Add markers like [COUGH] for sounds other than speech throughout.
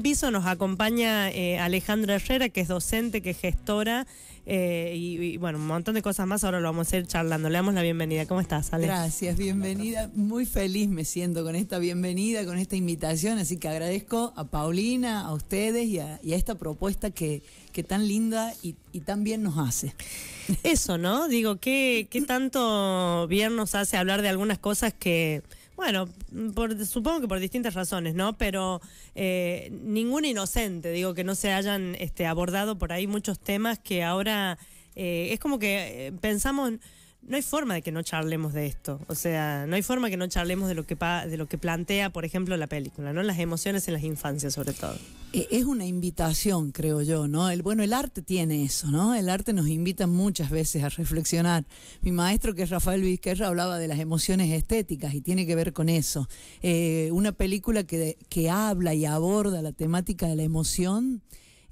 piso nos acompaña eh, Alejandra Herrera, que es docente, que es gestora eh, y, bueno, un montón de cosas más. Ahora lo vamos a ir charlando. Le damos la bienvenida. ¿Cómo estás, Ale? Gracias, bienvenida. Muy feliz me siento con esta bienvenida, con esta invitación. Así que agradezco a Paulina, a ustedes y a, esta propuesta que, tan linda y, tan bien nos hace. Eso, ¿no? Digo, ¿qué, qué tanto bien nos hace hablar de algunas cosas que bueno, mm, supongo que por distintas razones, ¿no? Pero eh, ningún inocente, digo, que no se hayan este, abordado por ahí muchos temas que ahora eh, es como que eh, pensamos no hay forma de que no charlemos de esto. O sea, no hay forma de que no charlemos de lo que, de lo que plantea, por ejemplo, la película, ¿no? Las emociones en las infancias, sobre todo. E, es una invitación, creo yo, ¿no? El, bueno, el arte tiene eso, ¿no? El arte nos invita muchas veces a reflexionar. Mi maestro, que es Rafael Vizquerra, hablaba de las emociones estéticas y tiene que ver con eso. Eh, una película que, que habla y aborda la temática de la emoción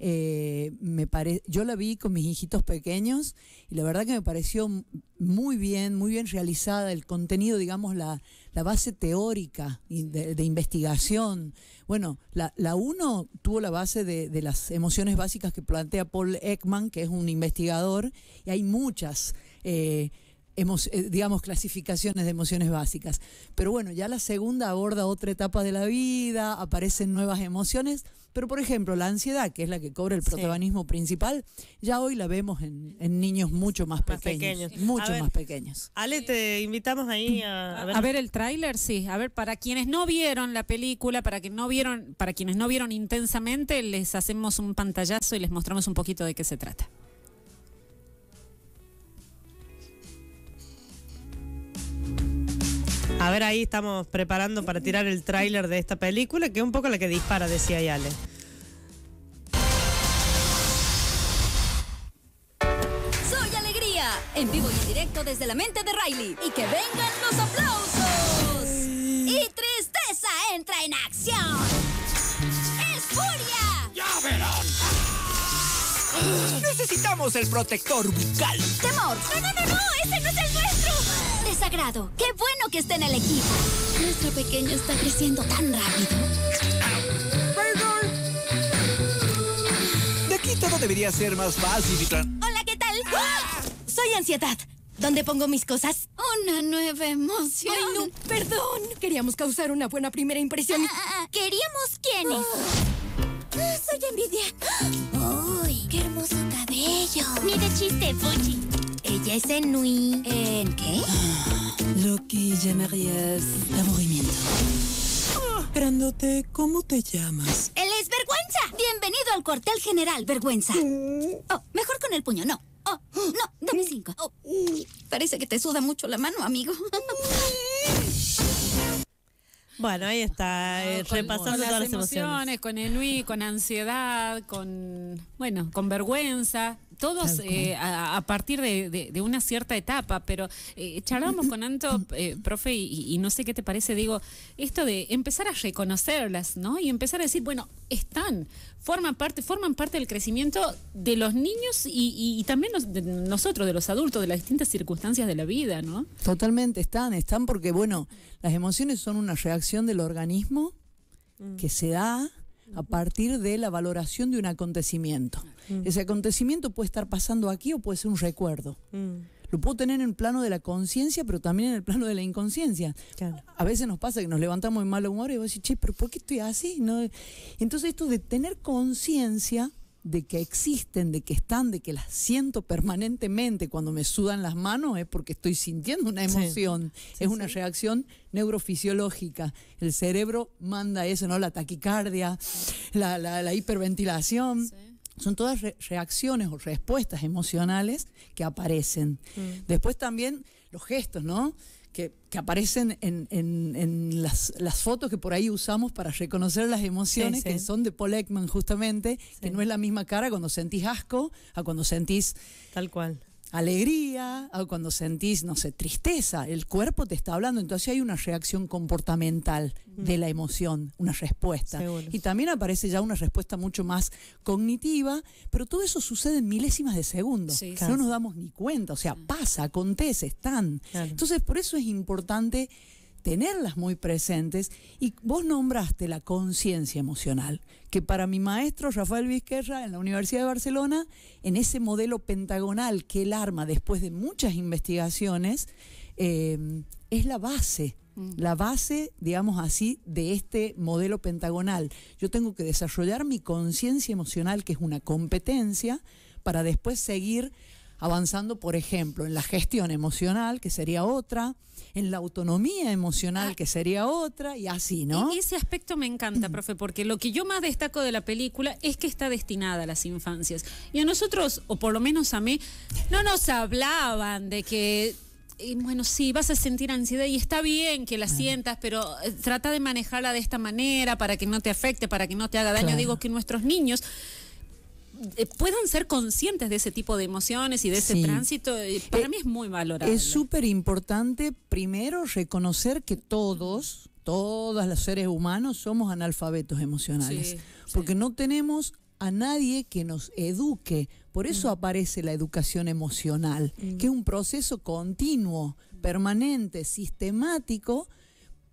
eh, me Yo la vi con mis hijitos pequeños y la verdad que me pareció muy bien, muy bien realizada el contenido, digamos, la, base teórica de, investigación. Bueno, la, la uno tuvo la base de, las emociones básicas que plantea Paul Ekman, que es un investigador, y hay muchas. Eh, eh, digamos, clasificaciones de emociones básicas. Pero bueno, ya la segunda aborda otra etapa de la vida, aparecen nuevas emociones, pero por ejemplo, la ansiedad, que es la que cobra el protagonismo principal, ya hoy la vemos en, niños mucho más, pequeños, Mucho más pequeños. Ale, te invitamos ahí a, ver. a ver el tráiler, sí. A ver, para quienes no vieron la película, para no vieron, para quienes no vieron intensamente, les hacemos un pantallazo y les mostramos un poquito de qué se trata. A ver, ahí estamos preparando para tirar el tráiler de esta película, que es un poco la que dispara, decía Yale. Soy Alegría, en vivo y en directo desde la mente de Riley. Y que vengan los aplausos. Y tristeza entra en acción. ¡Es furia! ¡Ya verán! Necesitamos el protector bucal. ¡Temor! ¡No, no, no, no! ¡Ese no es el nuestro! sagrado. ¡Qué bueno que esté en el equipo! Nuestro pequeño está creciendo tan rápido. ¡Perdón! De aquí todo debería ser más fácil y Hola, ¿qué tal? Soy Ansiedad. ¿Dónde pongo mis cosas? Una nueva emoción. Ay, no, perdón. Queríamos causar una buena primera impresión. Ah, ah, ah, ¿Queríamos quiénes? soy envidia. ¡Uy, qué hermoso cabello! Ni de chiste, Fuji es en Nui. ¿En qué? Lo que llamarías aburrimiento. movimiento. Ah. ¿cómo te llamas? ¡Él es Vergüenza! Bienvenido al cuartel general, Vergüenza. Mm. Oh, mejor con el puño, no. Oh, no, dame cinco. Oh, parece que te suda mucho la mano, amigo. Mm. Bueno, ahí está, eh, repasando todas las emociones, Con enui, con ansiedad, con, bueno, con vergüenza. Todos eh, a, partir de, una cierta etapa, pero eh, charlamos con Anto, profe, y, y, no sé qué te parece, digo, esto de empezar a reconocerlas, ¿no? Y empezar a decir, bueno, están, forman parte, forman parte del crecimiento de los niños y, también de nosotros, de los adultos, de las distintas circunstancias de la vida, ¿no? Totalmente, están, están porque, bueno, las emociones son una reacción del organismo mm. que se da a partir de la valoración de un acontecimiento. Mm. Ese acontecimiento puede estar pasando aquí o puede ser un recuerdo. Mm lo puedo tener en el plano de la conciencia, pero también en el plano de la inconsciencia. A veces nos pasa que nos levantamos en mal humor y vos decís, che, pero ¿por qué estoy así? ¿No? Entonces esto de tener conciencia de que existen, de que están, de que las siento permanentemente cuando me sudan las manos, es porque estoy sintiendo una emoción, es una reacción neurofisiológica. El cerebro manda eso, ¿no? La taquicardia, la, la, la hiperventilación. Son todas reacciones o respuestas emocionales que aparecen. Mm. Después también los gestos, ¿no? Que, aparecen en, las, fotos que por ahí usamos para reconocer las emociones, que son de Paul Ekman justamente, que no es la misma cara cuando sentís asco a cuando sentís... Tal cual alegría, o ah, cuando sentís, no sé, tristeza, el cuerpo te está hablando, entonces hay una reacción comportamental de la emoción, una respuesta. Y también aparece ya una respuesta mucho más cognitiva, pero todo eso sucede en milésimas de segundos, que no nos damos ni cuenta, o sea, pasa, acontece, están. Entonces, por eso es importante tenerlas muy presentes. Y vos nombraste la conciencia emocional, que para mi maestro Rafael Vizquerra en la Universidad de Barcelona, en ese modelo pentagonal que él arma después de muchas investigaciones, eh, es la base mm. la base, digamos así, de este modelo pentagonal. Yo tengo que desarrollar mi conciencia emocional, que es una competencia, para después seguir avanzando, por ejemplo, en la gestión emocional, que sería otra, en la autonomía emocional, que sería otra, y así, ¿no? Y ese aspecto me encanta, [CLEARS THROAT] profe, porque lo que yo más destaco de la película es que está destinada a las infancias. Y a nosotros, o por lo menos a mí, no nos hablaban de que eh, bueno, sí, vas a sentir ansiedad y está bien que la sientas, pero eh, trata de manejarla de esta manera para que no te afecte, para que no te haga daño. Digo que nuestros niños eh, puedan ser conscientes de ese tipo de emociones y de ese tránsito, eh, para eh, mí es muy valorable. Es súper importante, primero, reconocer que todos, todos los seres humanos somos analfabetos emocionales, porque no tenemos a nadie que nos eduque. Por eso mm. aparece la educación emocional, que es mm. un proceso continuo, permanente, sistemático,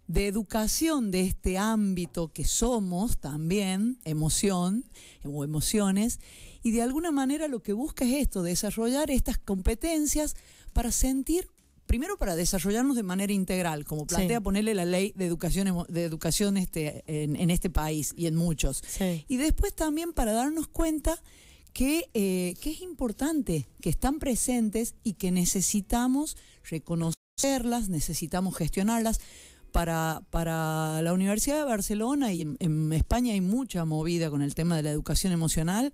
de educación de este ámbito que somos también, emoción eh, o emociones, y de alguna manera lo que busca es esto, desarrollar estas competencias para sentir, primero para desarrollarnos de manera integral, como plantea ponerle la ley de educación, de educación este, en, este país y en muchos, y después también para darnos cuenta que, eh, que es importante, que están presentes y que necesitamos reconocerlas, necesitamos gestionarlas para, la Universidad de Barcelona y en, España hay mucha movida con el tema de la educación emocional,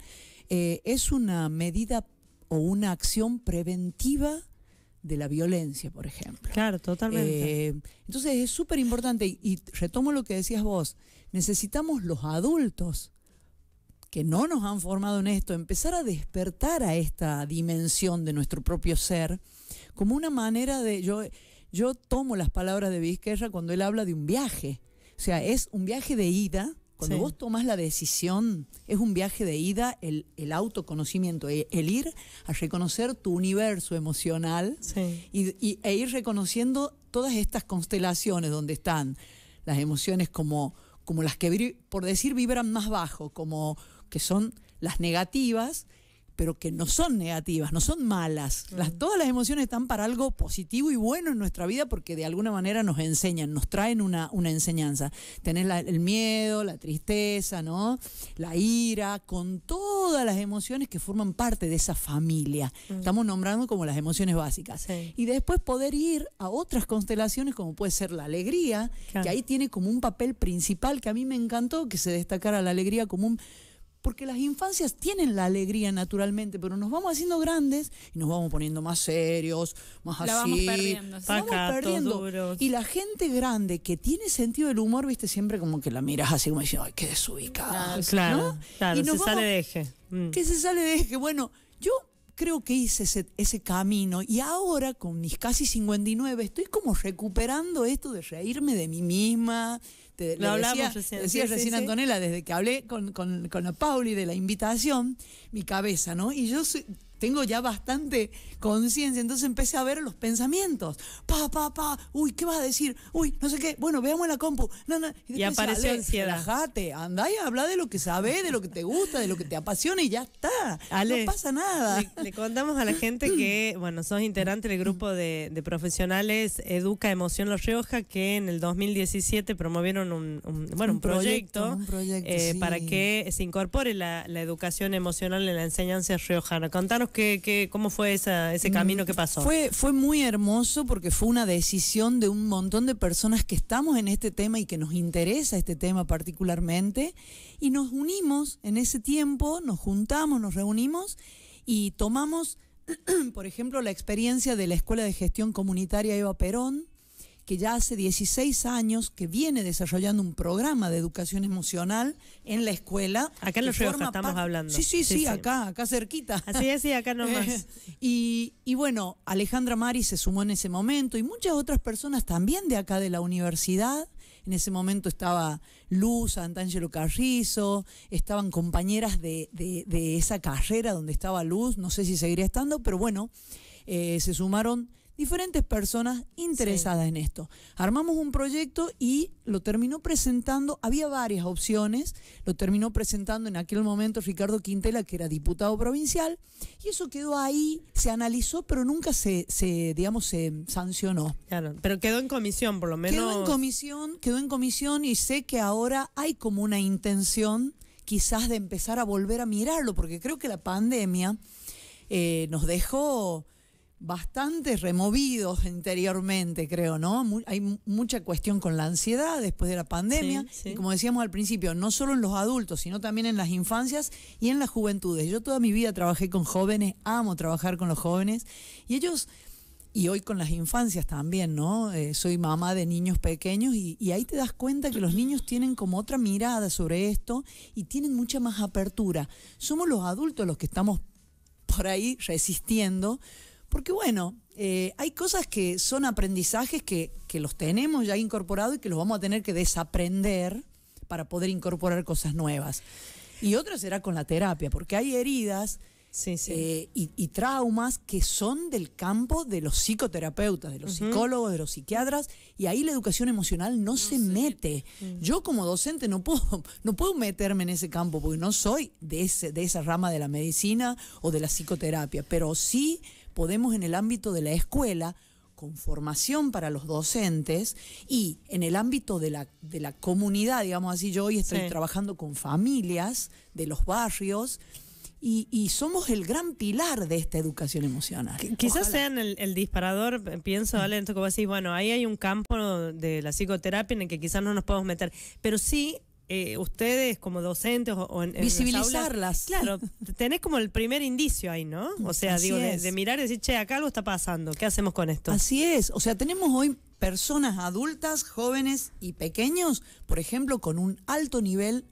eh, es una medida o una acción preventiva de la violencia, por ejemplo. Claro, totalmente. Eh, entonces es súper importante y, retomo lo que decías vos, necesitamos los adultos que no nos han formado en esto, empezar a despertar a esta dimensión de nuestro propio ser como una manera de, yo yo tomo las palabras de Vizquerra cuando él habla de un viaje. O sea, es un viaje de ida. Cuando vos tomás la decisión, es un viaje de ida, el, autoconocimiento, e, el, ir a reconocer tu universo emocional y, e ir reconociendo todas estas constelaciones donde están las emociones como, como las que, por decir, vibran más bajo, como que son las negativas, pero que no son negativas, no son malas. Las, todas las emociones están para algo positivo y bueno en nuestra vida porque de alguna manera nos enseñan, nos traen una, una enseñanza. Tener el miedo, la tristeza, ¿no? La ira, con todas las emociones que forman parte de esa familia. Mm. Estamos nombrando como las emociones básicas. Y después poder ir a otras constelaciones como puede ser la alegría, que ahí tiene como un papel principal que a mí me encantó que se destacara la alegría como un porque las infancias tienen la alegría naturalmente, pero nos vamos haciendo grandes y nos vamos poniendo más serios, más la Vamos perdiendo, ¿sí? vamos perdiendo. Y la gente grande que tiene sentido del humor, viste, siempre como que la miras así como diciendo, ay, qué desubicada. Claro, claro, y se sale de eje. Mm. Que se sale de eje. Bueno, yo creo que hice ese, ese camino y ahora con mis casi 59 estoy como recuperando esto de reírme de mí misma. Lo hablamos decía, recién. Decía Antonella, desde que hablé con, con, con la Pauli de la invitación, mi cabeza, ¿no? Y yo soy, tengo ya bastante conciencia, entonces empecé a ver los pensamientos. Pa, pa, pa, uy, ¿qué vas a decir? Uy, no sé qué, bueno, veamos la compu. No, no. Y, y apareció ansiedad. andá y habla de lo que sabes, de lo que te gusta, de lo que te apasiona y ya está. no pasa nada. Le, contamos a la gente que, [CLEARS THROAT] bueno, sos integrante del grupo de, profesionales Educa Emoción Los Rioja, que en el 2017 promovieron un, bueno, un, proyecto, eh, para que se incorpore la, la educación emocional en la enseñanza riojana. Contanos cómo fue ese mm, camino que pasó? Fue, fue muy hermoso porque fue una decisión de un montón de personas que estamos en este tema y que nos interesa este tema particularmente. Y nos unimos en ese tiempo, nos juntamos, nos reunimos y tomamos, [CLEARS THROAT] por ejemplo, la experiencia de la Escuela de Gestión Comunitaria Eva Perón, que ya hace 16 años que viene desarrollando un programa de educación emocional en la escuela. Acá en Los Ríos estamos hablando. Sí sí, sí acá, acá cerquita. Así es, sí, acá [LAUGHS] nomás. y, bueno, Alejandra Mari se sumó en ese momento y muchas otras personas también de acá de la universidad. En ese momento estaba Luz, Santangelo Carrizo, estaban compañeras de, esa carrera donde estaba Luz, no sé si seguiría estando, pero bueno, eh, se sumaron diferentes personas interesadas en esto. Armamos un proyecto y lo terminó presentando, había varias opciones, lo terminó presentando en aquel momento Ricardo Quintela, que era diputado provincial, y eso quedó ahí, se analizó, pero nunca se, se digamos, se sancionó. Claro, pero quedó en comisión, por lo menos. Quedó en comisión, quedó en comisión y sé que ahora hay como una intención quizás de empezar a volver a mirarlo, porque creo que la pandemia eh, nos dejó bastante removidos interiormente, creo, ¿no? hay mucha cuestión con la ansiedad después de la pandemia, y como decíamos al principio, no solo en los adultos, sino también en las infancias y en las juventudes. Yo toda mi vida trabajé con jóvenes, amo trabajar con los jóvenes, y ellos, y hoy con las infancias también, ¿no? Eh, soy mamá de niños pequeños y, y ahí te das cuenta que los niños tienen como otra mirada sobre esto y tienen mucha más apertura. Somos los adultos los que estamos por ahí resistiendo, porque bueno, eh, hay cosas que son aprendizajes que, los tenemos ya incorporados y que los vamos a tener que desaprender para poder incorporar cosas nuevas. Y otra será con la terapia, porque hay heridas eh, y, traumas que son del campo de los psicoterapeutas, de los psicólogos, de los psiquiatras, y ahí la educación emocional no, se mete. Mm. Yo como docente no puedo, no puedo meterme en ese campo, porque no soy de, de esa rama de la medicina o de la psicoterapia, pero sí podemos en el ámbito de la escuela, con formación para los docentes y en el ámbito de la, de la comunidad, digamos así, yo hoy estoy trabajando con familias de los barrios. Y, somos el gran pilar de esta educación emocional. quizás sean el, disparador, eh, pienso, Ale, entonces como que bueno, ahí hay un campo de la psicoterapia en el que quizás no nos podemos meter, pero sí eh, ustedes como docentes o, en, visibilizarlas. claro, [LAUGHS] tenés como el primer indicio ahí, ¿no? O mm, sea, digo, de, mirar y decir, che, acá algo está pasando, ¿qué hacemos con esto? Así es, o sea, tenemos hoy personas adultas, jóvenes y pequeños, por ejemplo, con un alto nivel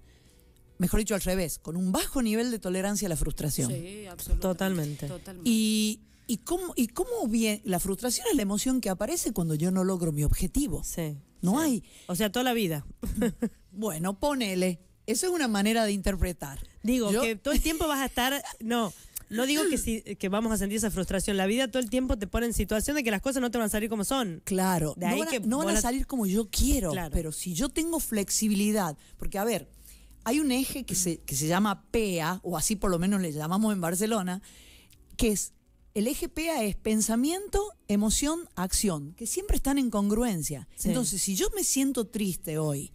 mejor dicho al revés, con un bajo nivel de tolerancia a la frustración. Sí, absolutamente. Totalmente. Totalmente. Y ¿Y cómo, y cómo bien? La frustración es la emoción que aparece cuando yo no logro mi objetivo. Sí. No hay. O sea, toda la vida. [LAUGHS] bueno, ponele. Eso es una manera de interpretar. Digo, que todo el tiempo vas a estar. No. No digo que, que vamos a sentir esa frustración. La vida todo el tiempo te pone en situación de que las cosas no te van a salir como son. Claro, no, van a, que no van a salir como yo quiero. Pero si yo tengo flexibilidad, porque a ver, hay un eje que se, que se llama PEA, o así por lo menos le llamamos en Barcelona, que es el eje es pensamiento, emoción, acción, que siempre están en congruencia. Entonces, si yo me siento triste hoy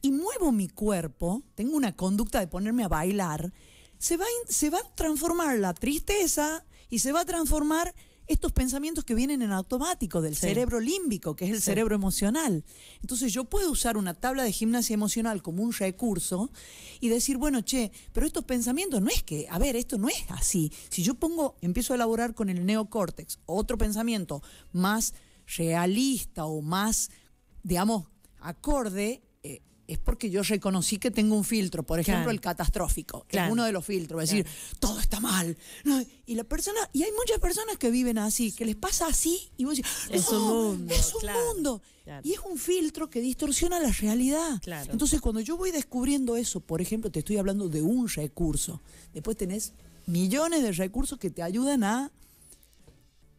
y muevo mi cuerpo, tengo una conducta de ponerme a bailar, se va, se va a transformar la tristeza y se va a transformar estos pensamientos que vienen en automático del cerebro límbico, que es el cerebro emocional. Entonces yo puedo usar una tabla de gimnasia emocional como un recurso y decir, bueno, che, pero estos pensamientos no es que, a ver, esto no es así. Si yo pongo, empiezo a elaborar con el neocórtex otro pensamiento más realista o más, digamos, acorde, eh, es porque yo reconocí que tengo un filtro, por ejemplo, el catastrófico, que es uno de los filtros, es decir, todo está mal. y la persona, y hay muchas personas que viven así, que les pasa así y vos decís, es un mundo, es un mundo. Y es un filtro que distorsiona la realidad. Entonces, cuando yo voy descubriendo eso, por ejemplo, te estoy hablando de un recurso. Después tenés millones de recursos que te ayudan a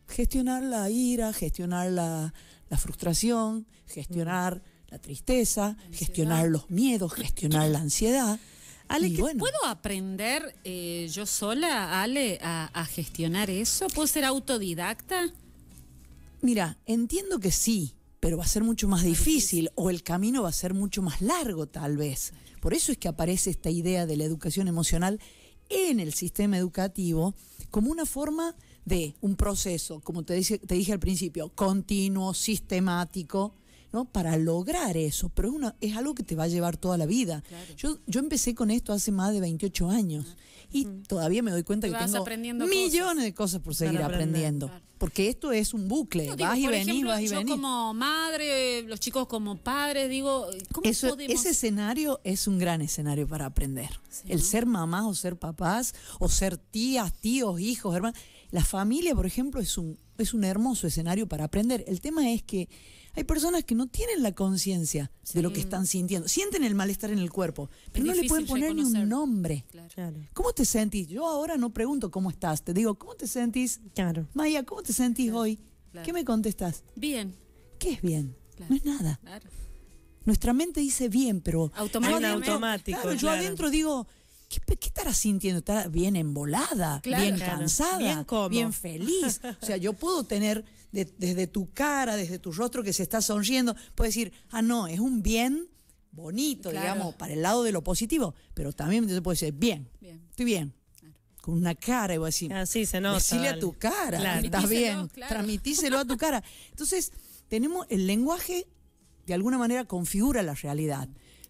gestionar la ira, gestionar la frustración, gestionar la tristeza, gestionar los miedos, gestionar la ansiedad. ¿puedo aprender eh, yo sola, Ale, a, gestionar eso? ¿Puedo ser autodidacta? Mira, entiendo que sí, pero va a ser mucho más difícil o el camino va a ser mucho más largo tal vez. Por eso es que aparece esta idea de la educación emocional en el sistema educativo como una forma de un proceso, como te, te dije al principio, continuo, sistemático, para lograr eso, pero es, una, es algo que te va a llevar toda la vida. Yo, yo empecé con esto hace más de 28 años ah, y todavía me doy cuenta que tengo millones de cosas por seguir aprendiendo. Porque esto es un bucle, vas y venís, vas y yo como madre, los chicos como padres, digo, ¿cómo eso, Ese escenario es un gran escenario para aprender. El ser mamás o ser papás, o ser tías, tíos, hijos, hermanos. La familia, por ejemplo, es un, es un hermoso escenario para aprender. El tema es que hay personas que no tienen la conciencia de lo que están sintiendo. Sienten el malestar en el cuerpo, pero no le pueden poner ni un nombre. ¿Cómo te sentís? Yo ahora no pregunto cómo estás, te digo, ¿cómo te sentís? Claro. Maya, ¿cómo te sentís hoy? ¿Qué me contestas? Bien. ¿Qué es bien? No es nada. Nuestra mente dice bien, pero... en automático. yo adentro digo... ¿Qué, ¿qué, estarás sintiendo? ¿Estás bien embolada? bien cansada? Bien, bien, feliz? O sea, yo puedo tener desde tu cara, desde tu rostro que se está sonriendo, puede decir, ah, no, es un bien bonito, digamos, para el lado de lo positivo, pero también te puede decir, bien, estoy bien, con una cara y así. Ah, así se nota. a tu cara, estás bien, transmitíselo a tu cara. Entonces, tenemos el lenguaje de alguna manera configura la realidad,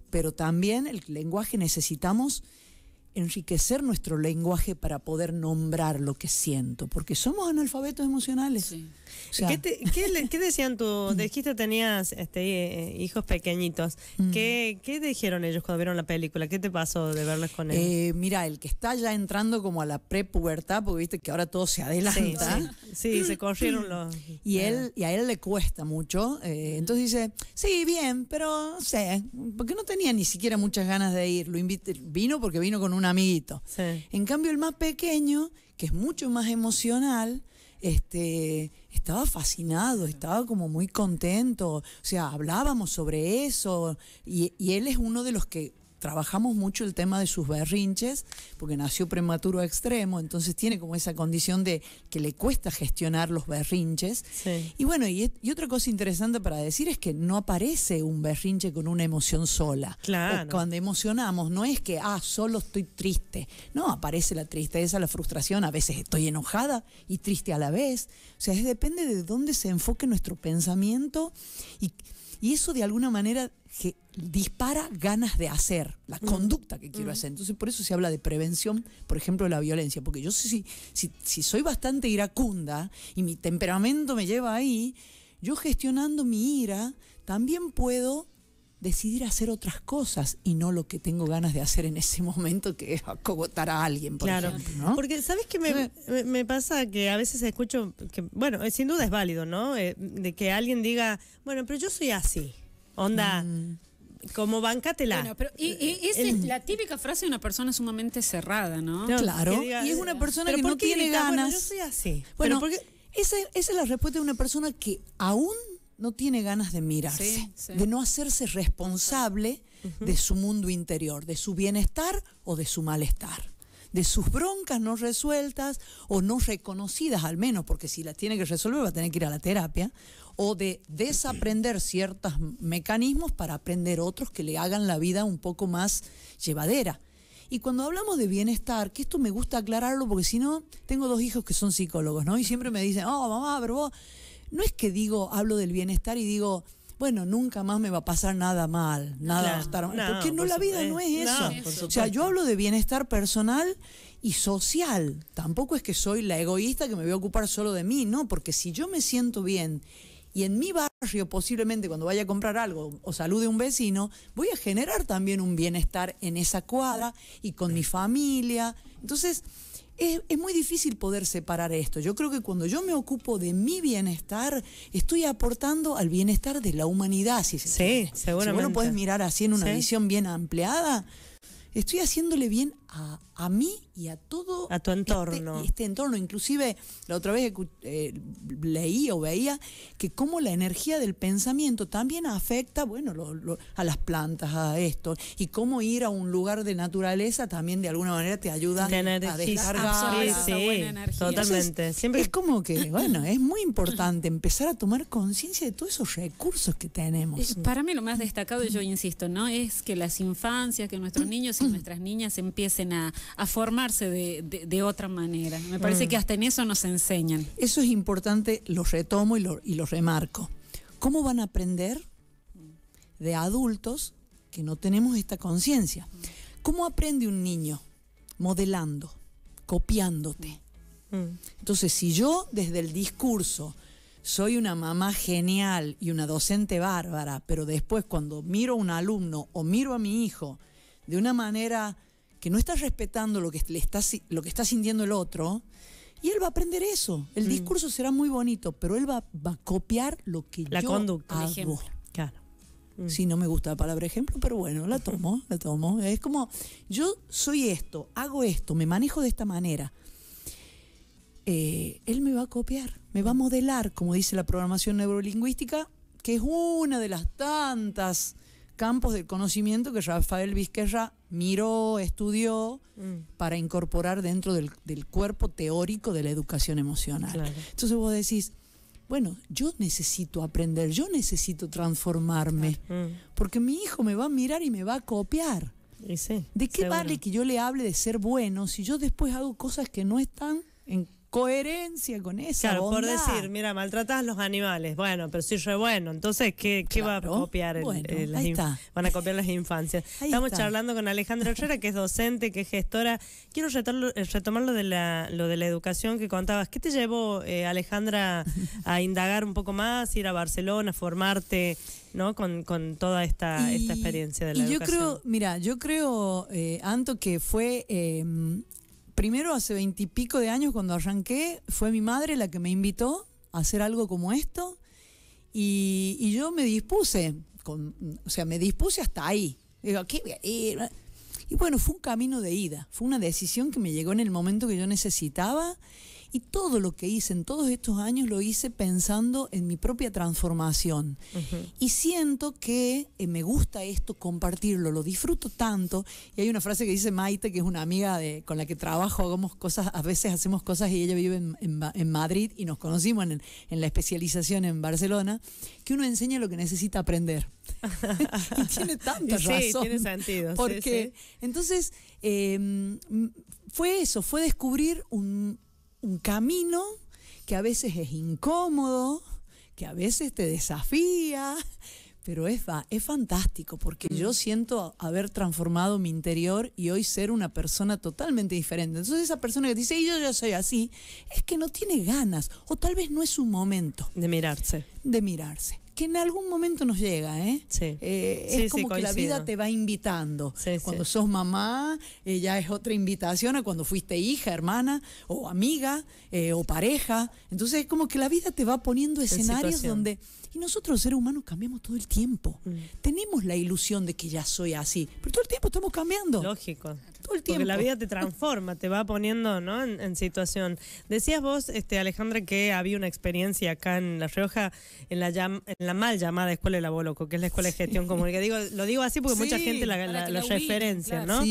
pero también el lenguaje necesitamos enriquecer nuestro lenguaje para poder nombrar lo que siento, porque somos analfabetos emocionales. Sí. ¿Qué, decían tú? [LAUGHS] Dijiste tenías este, eh, hijos pequeñitos. Mm. ¿Qué, dijeron ellos cuando vieron la película? ¿Qué te pasó de verlos con él? Eh, mira, el que está ya entrando como a la prepubertad, porque viste que ahora todo se adelanta. Sí, se [LAUGHS] corrieron los... Y, eh. él, y a él le cuesta mucho. entonces dice, sí, bien, pero sé, porque no tenía ni siquiera muchas ganas de ir. Lo vino porque vino con un amiguito. En cambio, el más pequeño, que es mucho más emocional este, estaba fascinado, estaba como muy contento, o sea, hablábamos sobre eso y, y él es uno de los que trabajamos mucho el tema de sus berrinches, porque nació prematuro a extremo, entonces tiene como esa condición de que le cuesta gestionar los berrinches. Y bueno, y, otra cosa interesante para decir es que no aparece un berrinche con una emoción sola. Claro. cuando emocionamos, no es que, ah, solo estoy triste. No, aparece la tristeza, la frustración, a veces estoy enojada y triste a la vez. O sea, es, depende de dónde se enfoque nuestro pensamiento y y eso de alguna manera dispara ganas de hacer, la conducta que quiero hacer. Entonces por eso se habla de prevención, por ejemplo, de la violencia, porque yo sé si soy bastante iracunda y mi temperamento me lleva ahí, yo gestionando mi ira, también puedo decidir hacer otras cosas y no lo que tengo ganas de hacer en ese [LAUGHS] momento, que es acogotar a alguien, por claro. ejemplo. Porque, ¿sabes que me, me, pasa? Que a veces escucho, que, bueno, eh, sin duda es válido, ¿no? Eh, de que alguien diga, bueno, pero yo soy así. Onda, mm. como bancatela. Bueno, pero y, esa es la típica frase de una persona sumamente cerrada, ¿no? claro. y es una eh, persona que no tiene ganas. Bueno, yo soy así. Bueno, porque esa, esa, es la respuesta de una persona que aún no tiene ganas de mirarse, de no hacerse responsable de su mundo interior, de su bienestar o de su malestar, de sus broncas no resueltas o no reconocidas al menos, porque si las tiene que resolver va a tener que ir a la terapia, o de desaprender ciertos mecanismos para aprender otros que le hagan la vida un poco más llevadera. Y cuando hablamos de bienestar, que esto me gusta aclararlo porque si no, tengo dos hijos que son psicólogos, ¿no? Y siempre me dicen, oh, mamá, pero vos no es que digo, hablo del bienestar y digo, bueno, nunca más me va a pasar nada mal, nada va a estar mal. porque no, la vida no es eso. o sea, yo hablo de bienestar personal y social. Tampoco es que soy la egoísta que me voy a ocupar solo de mí, no, porque si yo me siento bien y en mi barrio posiblemente cuando vaya a comprar algo o salude a un vecino, voy a generar también un bienestar en esa cuadra y con mi familia. Entonces, es, muy difícil poder separar esto. Yo creo que cuando yo me ocupo de mi bienestar, estoy aportando al bienestar de la humanidad. Si se sí, seguramente. Si vos lo podés mirar así en una visión bien ampliada, estoy haciéndole bien a a, mí y a todo. A tu este entorno. Este, entorno. Inclusive, la otra vez eh, leí o veía que cómo la energía del pensamiento también afecta, bueno, a las plantas, a esto, y cómo ir a un lugar de naturaleza también de alguna manera te ayuda a descargar. Sí, energía. totalmente. Siempre... Es como que, bueno, es muy importante empezar a tomar conciencia de todos esos recursos que tenemos. Eh, para mí lo más destacado, yo insisto, ¿no? Es que las infancias, que nuestros niños y nuestras niñas empiezan a, formarse de, otra manera. Me parece mm. que hasta en eso nos enseñan. Eso es importante, lo retomo y, lo, remarco. ¿Cómo van a aprender de adultos que no tenemos esta conciencia? ¿Cómo aprende un niño? Modelando, copiándote. Mm. Entonces, si yo desde el discurso soy una mamá genial y una docente bárbara, pero después cuando miro a un alumno o miro a mi hijo de una manera que no estás respetando lo que, le está, lo que sintiendo el otro, y él va a aprender eso. El mm. discurso será muy bonito, pero él va, a copiar lo que la conducta, hago. Claro. Mm. Sí, no me gusta la palabra ejemplo, pero bueno, la tomo, [LAUGHS] la tomo. Es como, yo soy esto, hago esto, me manejo de esta manera. Eh, él me va a copiar, me va a modelar, como dice la programación neurolingüística, que es una de las tantas campos del conocimiento que Rafael Vizquerra miró, estudió mm. para incorporar dentro del, cuerpo teórico de la educación emocional. Entonces vos decís, bueno, yo necesito aprender, yo necesito transformarme, mm. porque mi hijo me va a mirar y me va a copiar. ¿De qué vale que yo le hable de ser bueno si yo después hago cosas que no están en coherencia con eso. Claro, por decir, mira, maltratas los animales. Bueno, pero soy es bueno. Entonces, ¿qué, qué va a copiar? Eh, van a copiar las infancias. [LAUGHS] Estamos charlando con Alejandra Herrera, que es docente, que es gestora. Quiero eh, retomar lo de, la, lo de la educación que contabas. ¿Qué te llevó, eh, Alejandra, a [LAUGHS] indagar un poco más, ir a Barcelona, formarte? ¿no? Con, con toda esta, esta experiencia de la educación. Yo creo, mira, yo creo, Anto, que fue em, primero hace veintipico de años cuando arranqué, fue mi madre la que me invitó a hacer algo como esto y, yo me dispuse, o sea, me dispuse hasta ahí. Y bueno, fue un camino de ida, fue una decisión que me llegó en el momento que yo necesitaba y todo lo que hice en todos estos años lo hice pensando en mi propia transformación. Y siento que eh, me gusta esto, compartirlo, lo disfruto tanto. Y hay una frase que dice Maite, que es una amiga de, con la que trabajo, cosas, a veces hacemos cosas y ella vive en, Madrid y nos conocimos en, en la especialización en Barcelona, que uno enseña lo que necesita aprender. [LAUGHS] y tiene tanta sí, tiene sentido. Porque, entonces, em, fue eso, fue descubrir un, un camino que a veces es incómodo, que a veces te desafía, pero es, es fantástico porque yo mm. siento haber transformado mi interior y hoy ser una persona totalmente diferente. Entonces esa persona que dice, yo ya soy así, es que no tiene ganas o tal vez no es su momento. De mirarse. De mirarse que en algún momento nos llega, ¿eh? Sí. eh sí, es como que la vida te va invitando. cuando sos mamá, eh, ya es otra invitación a cuando fuiste hija, hermana, o amiga, eh, o pareja. Entonces es como que la vida te va poniendo escenarios donde nosotros seres humanos cambiamos todo el tiempo. Mm. Tenemos la ilusión de que ya soy así, pero todo el tiempo estamos cambiando. Lógico. Todo el tiempo. Porque la vida te transforma, te va poniendo ¿no? en, situación. Decías vos, este, Alejandra, que había una experiencia acá en La Rioja, en la, en la mal llamada Escuela de la que es la Escuela de Gestión Comunica. Digo, lo digo así porque mucha gente la, referencia, ¿no?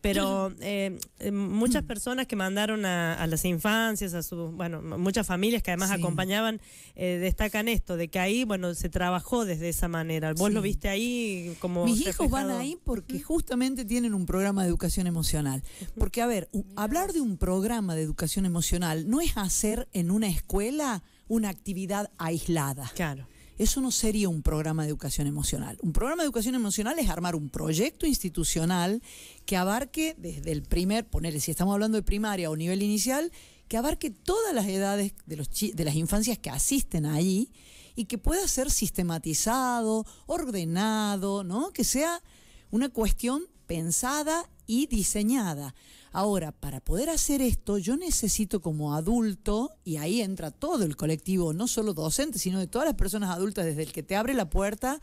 Pero [LAUGHS] eh, eh, muchas personas que mandaron a, las infancias, a sus, bueno, muchas familias que además acompañaban, eh, destacan esto, de que ahí, bueno, se trabajó desde esa manera. Vos lo viste ahí como... Mis hijos van ahí porque justamente tienen un programa de educación emocional. Porque, a ver, hablar de un programa de educación emocional no es hacer en una escuela una actividad aislada. Claro. Eso no sería un programa de educación emocional. Un programa de educación emocional es armar un proyecto institucional que abarque desde el primer, ponerle, si estamos hablando de primaria o nivel inicial, que abarque todas las edades de, los, de las infancias que asisten ahí y que pueda ser sistematizado, ordenado, ¿no? Que sea una cuestión pensada y diseñada. Ahora, para poder hacer esto, yo necesito como adulto, y ahí entra todo el colectivo, no solo docentes, sino de todas las personas adultas, desde el que te abre la puerta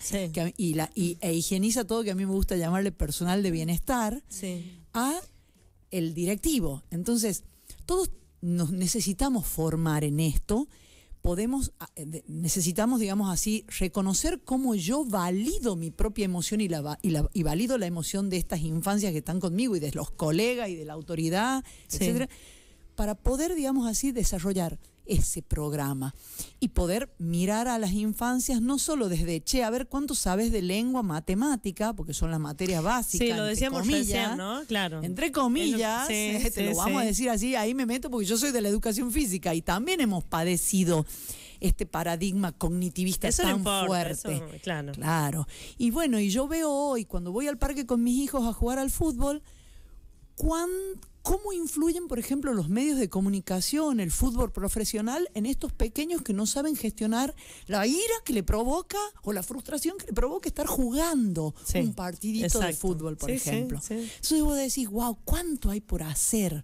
y, e higieniza todo, que a mí me gusta llamarle personal de bienestar, sí. a el directivo. Entonces, todos nos necesitamos formar en esto podemos, ah, eh, necesitamos, digamos así, reconocer cómo yo valido mi propia emoción y, la, valido la emoción de estas infancias que están conmigo y de los colegas y de la autoridad, etcétera, para poder, digamos así, desarrollar ese programa y poder mirar a las infancias no solo desde, che, a ver cuánto sabes de lengua, matemática, porque son las materias básicas. entre comillas, ¿no? Claro. Entre comillas, [LAUGHS] te lo vamos a decir así, ahí me meto porque yo soy de la educación física y también hemos padecido este paradigma cognitivista tan fuerte. claro. claro. Y bueno, y yo veo hoy, cuando voy al parque con mis hijos a jugar al fútbol, ¿cuán, ¿cómo influyen, por ejemplo, los medios de comunicación, el fútbol profesional, en estos pequeños que no saben gestionar la ira que le provoca o la frustración que le provoca estar jugando un partidito de fútbol, por ejemplo? eso debo vos decís, wow, ¿cuánto hay por hacer?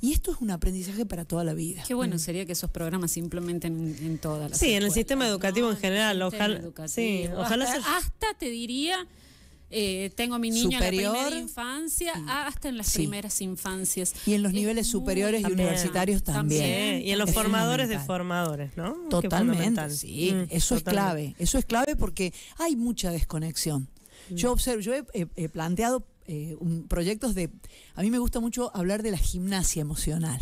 Y esto es un aprendizaje para toda la vida. Qué bueno mm. sería que esos programas se implementen en, todas las Sí, en el sistema educativo en general. Ojalá. Sí, ojalá hasta te diría eh, tengo mi niña en la primera infancia mm. ah, hasta en las primeras infancias. Y en los niveles superiores y universitarios también. Y en los formadores de formadores, ¿no? Totalmente, sí. Mm, eso es clave. Eso es clave porque hay mucha desconexión. Mm. Yo observo, yo he, planteado eh, proyectos de... A mí me gusta mucho hablar de la gimnasia emocional.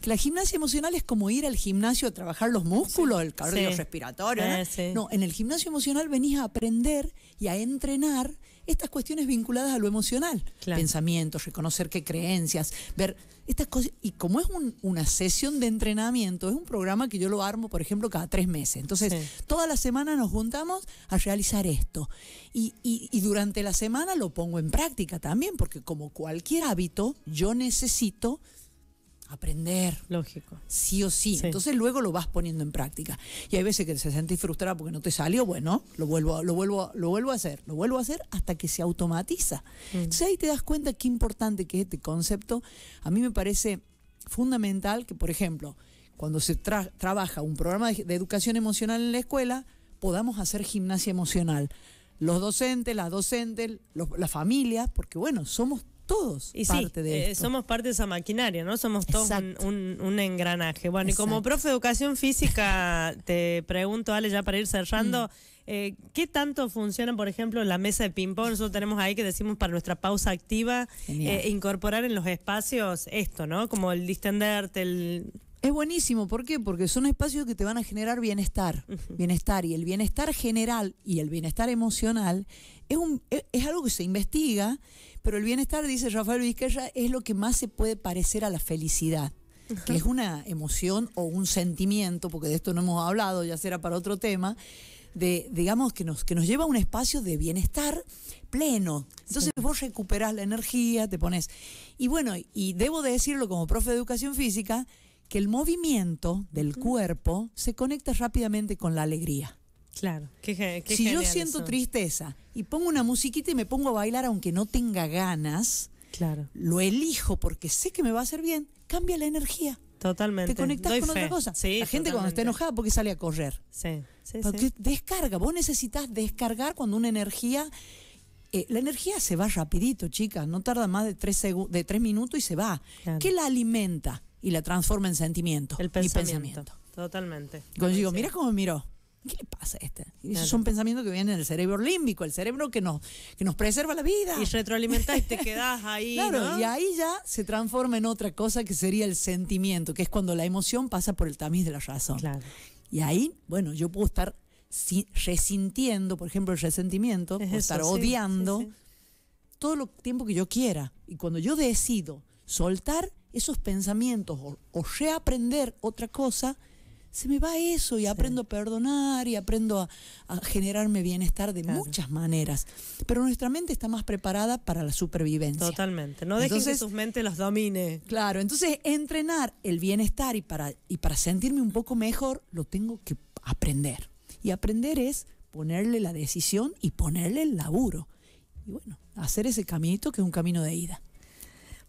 Que la gimnasia emocional es como ir al gimnasio a trabajar los músculos, el cardio respiratorio. Eh, ¿no? en el gimnasio emocional venís a aprender y a entrenar estas cuestiones vinculadas a lo emocional, pensamientos, reconocer qué creencias, ver estas cosas. Y como es una sesión de entrenamiento, es un programa que yo lo armo, por ejemplo, cada tres meses. Entonces, toda la semana nos juntamos a realizar esto. y durante la semana lo pongo en práctica también, porque como cualquier hábito, yo necesito aprender. Lógico. Sí o sí. Entonces luego lo vas poniendo en práctica. Y hay veces que te sentís frustrada porque no te salió, bueno, lo vuelvo, lo vuelvo, lo vuelvo a hacer, lo vuelvo a hacer hasta que se automatiza. Mm. Entonces ahí te das cuenta qué importante que es este concepto. A mí me parece fundamental que, por ejemplo, cuando se trabaja un programa de, educación emocional en la escuela, podamos hacer gimnasia emocional los docentes, las docentes, las familias, porque bueno, somos todos parte de eh, somos parte de esa maquinaria, ¿no? Somos todos un, engranaje. Bueno, y como profe de educación física, [LAUGHS] te pregunto, Ale, ya para ir cerrando. Mm. Eh, ¿Qué tanto funciona, por ejemplo, la mesa de ping-pong? Nosotros tenemos ahí que decimos para nuestra pausa activa, eh, incorporar en los espacios esto, ¿no? Como el distenderte, el... Es buenísimo, ¿por qué? Porque son espacios que te van a generar bienestar, bienestar y el bienestar general y el bienestar emocional es, un, es algo que se investiga pero el bienestar, dice Rafael Vizquerra, es lo que más se puede parecer a la felicidad que es una emoción o un sentimiento, porque de esto no hemos hablado, ya será para otro tema, de, digamos, que nos, que nos lleva a un espacio de bienestar pleno. Entonces vos recuperás la energía, te pones. Y bueno, y debo decirlo como profe de educación física, que el movimiento del cuerpo se conecta rápidamente con la alegría. Claro. si yo siento tristeza y pongo una musiquita y me pongo a bailar aunque no tenga ganas, claro. lo elijo porque sé que me va a hacer bien, cambia la energía. Totalmente. Te conectas con otra cosa. la gente cuando está enojada porque sale a correr. Sí, Porque descarga. Vos necesitas descargar cuando una energía. Eh, la energía se va rapidito, chicas. No tarda más de tres, de minutos y se va. que ¿Qué la alimenta y la transforma en sentimiento? El pensamiento. Y pensamiento. Totalmente. Cuando digo, mira cómo miró. ¿Qué le pasa a este? esos son pensamientos que vienen del cerebro límbico, el cerebro que nos, que nos preserva la vida. Y retroalimentas y te quedas ahí. claro, y ahí ya se transforma en otra cosa que sería el sentimiento, que es cuando la emoción pasa por el tamiz de la razón. Y ahí, bueno, yo puedo estar resintiendo, por ejemplo, el resentimiento, puedo estar odiando todo el tiempo que yo quiera. Y cuando yo decido soltar esos pensamientos o reaprender otra cosa, se me va eso y aprendo a perdonar y aprendo a, generarme bienestar de muchas maneras. Pero nuestra mente está más preparada para la supervivencia. Totalmente. No dejes que sus mentes las domine. Claro, entonces entrenar el bienestar y para, y para sentirme un poco mejor lo tengo que aprender. Y aprender es ponerle la decisión y ponerle el laburo. Y bueno, hacer ese caminito que es un camino de ida.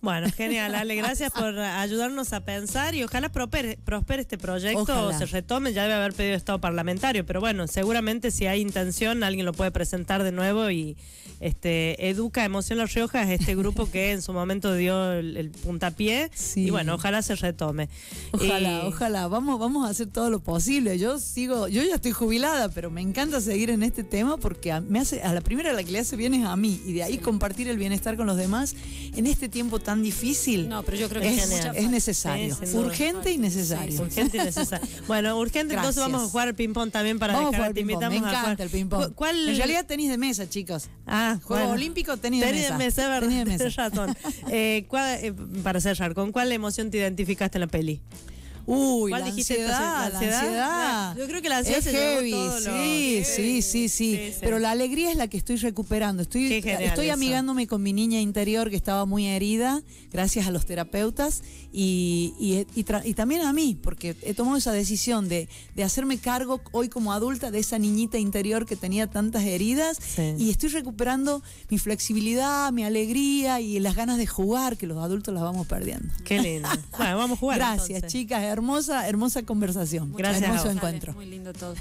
Bueno, genial, Ale, gracias por ayudarnos a pensar y ojalá prospere, este proyecto o se retome, ya debe haber pedido estado parlamentario, pero bueno, seguramente si hay intención alguien lo puede presentar de nuevo y este educa Emoción Las Riojas, este grupo que en su momento dio el, puntapié y bueno, ojalá se retome. Ojalá, ojalá, vamos vamos a hacer todo lo posible. Yo sigo, yo ya estoy jubilada, pero me encanta seguir en este tema porque a, me hace a la primera la que le hace bien es a mí y de ahí compartir el bienestar con los demás en este tiempo tan tan difícil. No, pero yo creo que es, es necesario. urgente y necesario. urgente y [LAUGHS] necesario. bueno, urgente, entonces vamos a jugar ping-pong también para vamos dejar, te invitamos a jugar. el ping-pong. ¿Cuál? En realidad tenis de mesa, chicos. Ah, Juego olímpico, tenis, de mesa. Tenis de mesa, verdad. de mesa. [LAUGHS] Eh, eh, para cerrar, ¿con cuál emoción te identificaste en la peli? Uy, la ansiedad, ¿la, ansiedad? Yo creo que la ansiedad es se heavy, sí, sí, sí, sí, sí, Pero la alegría es la que estoy recuperando. Estoy, estoy amigándome con mi niña interior que estaba muy herida, gracias a los terapeutas y, también a mí, porque he tomado esa decisión de, hacerme cargo hoy como adulta de esa niñita interior que tenía tantas heridas y estoy recuperando mi flexibilidad, mi alegría y las ganas de jugar que los adultos las vamos perdiendo. Qué lindo. [LAUGHS] bueno, vamos a jugar. Gracias, chicas hermosa, hermosa conversación. Gracias. Hermoso encuentro. Muy lindo todo.